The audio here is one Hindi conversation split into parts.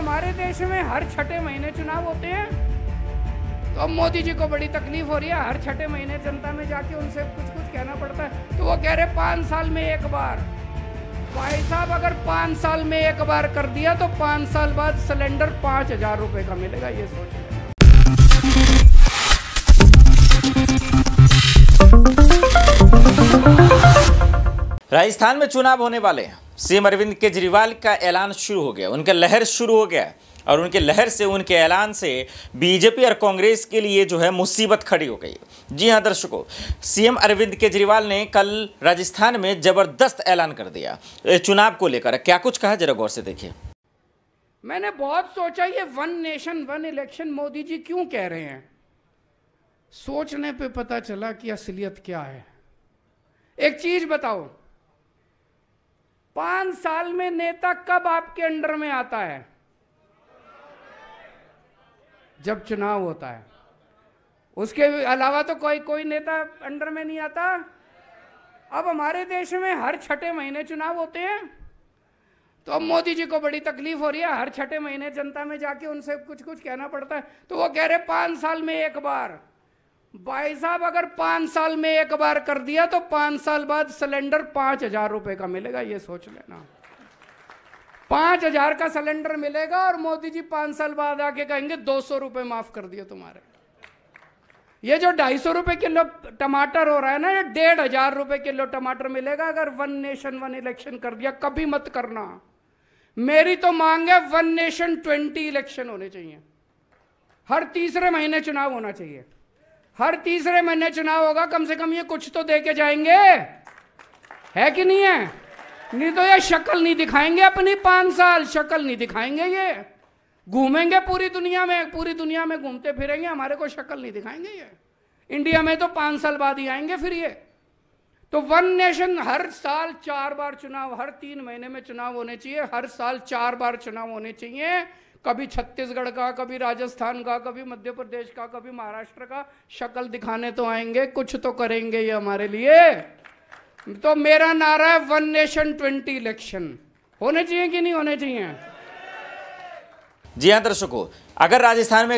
हमारे देश में हर छठे महीने चुनाव होते हैं तो अब मोदी जी को बड़ी तकलीफ हो रही है हर छठे महीने जनता में जाके उनसे कुछ कुछ कहना पड़ता है तो वो कह रहे पाँच साल में एक बार भाई साहब अगर पाँच साल में एक बार कर दिया तो पाँच साल बाद सिलेंडर पाँच हजार रुपये का मिलेगा ये सोच राजस्थान में चुनाव होने वाले हैं सीएम अरविंद केजरीवाल का ऐलान शुरू हो गया उनका लहर शुरू हो गया और उनके लहर से उनके ऐलान से बीजेपी और कांग्रेस के लिए जो है मुसीबत खड़ी हो गई जी हाँ दर्शकों सीएम अरविंद केजरीवाल ने कल राजस्थान में जबरदस्त ऐलान कर दिया चुनाव को लेकर क्या कुछ कहा जरा गौर से देखिए मैंने बहुत सोचा ये one nation one election Modi ji क्यों कह रहे हैं सोचने पर पता चला कि असलियत क्या है एक चीज बताओ पांच साल में नेता कब आपके अंडर में आता है जब चुनाव होता है उसके अलावा तो कोई कोई नेता अंडर में नहीं आता अब हमारे देश में हर छठे महीने चुनाव होते हैं तो अब मोदी जी को बड़ी तकलीफ हो रही है हर छठे महीने जनता में जाके उनसे कुछ कुछ कहना पड़ता है तो वो कह रहे पांच साल में एक बार भाई साहब अगर पांच साल में एक बार कर दिया तो पांच साल बाद सिलेंडर पांच हजार रुपए का मिलेगा ये सोच लेना पांच हजार का सिलेंडर मिलेगा और मोदी जी पांच साल बाद आके कहेंगे दो सौ रुपए माफ कर दिए तुम्हारे ये जो ढाई सौ रुपए किलो टमाटर हो रहा है ना ये डेढ़ हजार रुपए किलो टमाटर मिलेगा अगर वन नेशन वन इलेक्शन कर दिया कभी मत करना मेरी तो मांग है वन नेशन ट्वेंटी इलेक्शन होने चाहिए हर तीसरे महीने चुनाव होना चाहिए हर तीसरे महीने चुनाव होगा कम से कम ये कुछ तो दे के जाएंगे है कि नहीं है नहीं तो ये शक्ल नहीं दिखाएंगे अपनी पांच साल शक्ल नहीं दिखाएंगे ये घूमेंगे पूरी दुनिया में पूरी दुनिया में घूमते फिरेंगे हमारे को शक्ल नहीं दिखाएंगे ये इंडिया में तो पांच साल बाद ही आएंगे फिर ये तो वन नेशन हर साल चार बार चुनाव हर तीन महीने में चुनाव होने चाहिए हर साल चार बार चुनाव होने चाहिए कभी छत्तीसगढ़ का कभी राजस्थान का कभी मध्य प्रदेश का कभी महाराष्ट्र का शक्ल दिखाने तो आएंगे कुछ तो करेंगे ये हमारे लिए तो मेरा नारा है वन नेशन ट्वेंटी इलेक्शन होने चाहिए कि नहीं होने चाहिए जी हाँ दर्शकों अगर राजस्थान में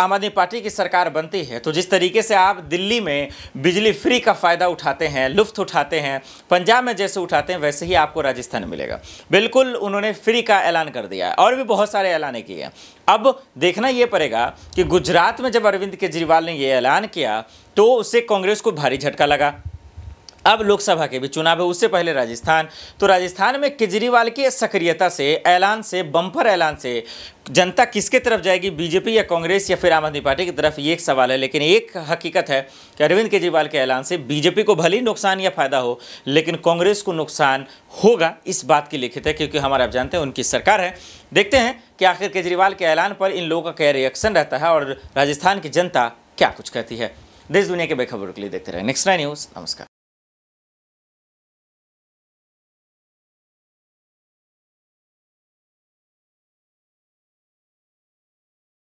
आम आदमी पार्टी की सरकार बनती है तो जिस तरीके से आप दिल्ली में बिजली फ्री का फ़ायदा उठाते हैं लुफ्त उठाते हैं पंजाब में जैसे उठाते हैं वैसे ही आपको राजस्थान में मिलेगा बिल्कुल उन्होंने फ्री का ऐलान कर दिया है और भी बहुत सारे ऐलान किए हैं अब देखना ये पड़ेगा कि गुजरात में जब अरविंद केजरीवाल ने ये ऐलान किया तो उससे कांग्रेस को भारी झटका लगा अब लोकसभा के भी चुनाव है उससे पहले राजस्थान तो राजस्थान में केजरीवाल की सक्रियता से ऐलान से बम्पर ऐलान से जनता किसके तरफ जाएगी बीजेपी या कांग्रेस या फिर आम आदमी पार्टी की तरफ ये एक सवाल है लेकिन एक हकीकत है कि अरविंद केजरीवाल के ऐलान से बीजेपी को भले नुकसान या फायदा हो लेकिन कांग्रेस को नुकसान होगा इस बात की लिखित है क्योंकि हमारे आप जानते हैं उनकी सरकार है देखते हैं कि आखिर केजरीवाल के ऐलान पर इन लोगों का क्या रिएक्शन रहता है और राजस्थान की जनता क्या कुछ कहती है देश दुनिया के बेखबरों के लिए देखते रहे नेक्स्ट नाइन न्यूज़ नमस्कार